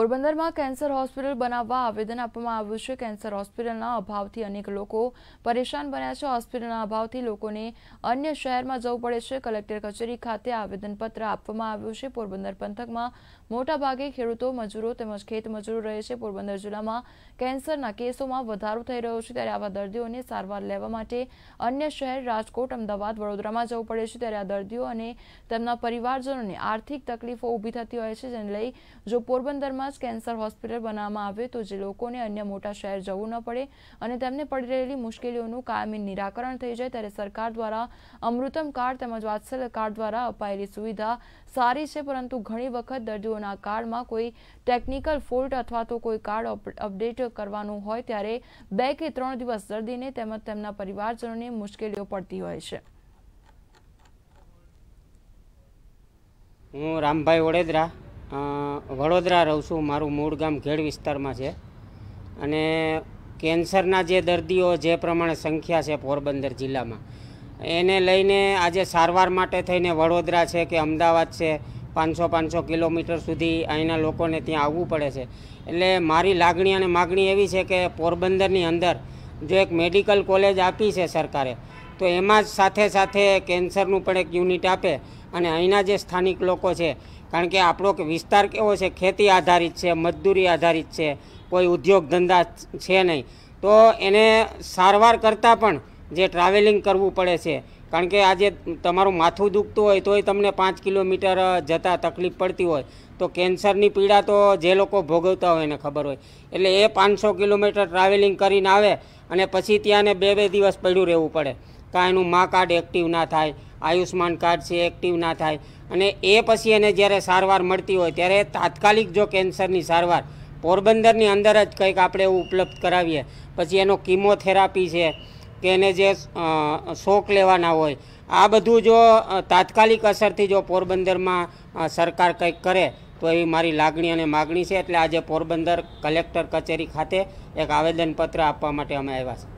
પોરબંદરમાં cancer hospital બનાવવા આવેદન આપવામાં આવ્યું છે કેન્સર હોસ્પિટલના અભાવથી અનેક લોકો પરેશાન બન્યા છે હોસ્પિટલના અભાવથી લોકોને અન્ય શહેરમાં જવું પડે છે કલેક્ટર કચેરી ખાતે આવેદનપત્ર આપવામાં આવ્યું છે પોરબંદર પંથકમાં મોટાભાગે ખેડૂતો મજૂરો તેમજ ખેતમજૂરો રહે છે પોરબંદર જિલ્લામાં કેન્સરના કેસોમાં વધારો થઈ રહ્યો છે ત્યારે આવા દર્દીઓને સારવાર લેવા માટે અન્ય શહેર રાજકોટ અમદાવાદ વડોદરામાં જવું પડે છે ત્યારે આ દર્દીઓ અને તેમના પરિવારજનોને આર્થિક તકલીફો ઊભી થતી હોય છે જેને લઈ જો પોરબંદરમાં જ કેન્સર હોસ્પિટલ બનાવવામાં આવે તો જે લોકોને અન્ય મોટા શહેર જવું ન પડે અને તેમને પડી રહેલી મુશ્કેલીઓનું કાયમી નિરાકરણ થઈ જાય ત્યારે સરકાર દ્વારા અમૃતમ કાર્ડ તેમજ વાત્સલ્ય કાર્ડ દ્વારા અપાયેલી સુવિધા સારી છે પરંતુ ઘણી વખત દર્દીઓના કાર્ડમાં કોઈ ટેકનિકલ ફોલ્ટ અથવા તો કોઈ કાર્ડ અપડેટ કરવાનું હોય ત્યારે બે કે ત્રણ દિવસ દર્દીને તેમજ તેમના પરિવારજનોને મુશ્કેલીઓ પડતી હોય છે હું રામભાઈ વડેદરા વડોદરા રહું છું મારું મૂળ ગામ ઘેડ વિસ્તારમાં છે અને કેન્સરના જે દર્દીઓ જે પ્રમાણે સંખ્યા છે પોરબંદર જિલ્લામાં એને લઈને આજે સારવાર માટે થઈને વડોદરા છે કે અમદાવાદ છે પાંચસો પાંચસો કિલોમીટર સુધી અહીંના લોકોને ત્યાં આવવું પડે છે એટલે મારી લાગણી અને માગણી એવી છે કે પોરબંદરની અંદર જો એક મેડિકલ કોલેજ આપી છે સરકારે તો એમાં જ સાથે સાથે કેન્સરનું પણ એક યુનિટ આપે અને અહીંના જે સ્થાનિક લોકો છે કારણ કે આપણો વિસ્તાર કેવો છે ખેતી આધારિત છે મજદૂરી આધારિત છે કોઈ ઉદ્યોગ ધંધા છે નહીં તો એને સારવાર કરતાં પણ જે ટ્રાવેલિંગ કરવું પડે છે કારણ કે આજે તમારું માથું દુખતું હોય તોય તમને પાંચ કિલોમીટર જતાં તકલીફ પડતી હોય તો કેન્સરની પીડા તો જે લોકો ભોગવતા હોય એને ખબર હોય એટલે એ પાંચસો કિલોમીટર ટ્રાવેલિંગ કરીને આવે અને પછી ત્યાંને બે બે દિવસ પડ્યું રહેવું પડે કાં એનું મા કાર્ડ એક્ટિવ ના થાય આયુષ્માન કાર્ડ છે એક્ટિવ ના થાય અને એ પછી એને જ્યારે સારવાર મળતી હોય ત્યારે તાત્કાલિક જો કેન્સરની સારવાર પોરબંદરની અંદર જ કંઈક આપણે એવું ઉપલબ્ધ કરાવીએ પછી એનો કિમોથેરાપી છે કે એને જે શોક લેવાના હોય આ બધું જો તાત્કાલિક અસરથી જો પોરબંદરમાં સરકાર કંઈક કરે તો એવી મારી લાગણી અને માગણી છે એટલે આજે પોરબંદર કલેક્ટર કચેરી ખાતે એક આવેદનપત્ર આપવા માટે અમે આવ્યા છીએ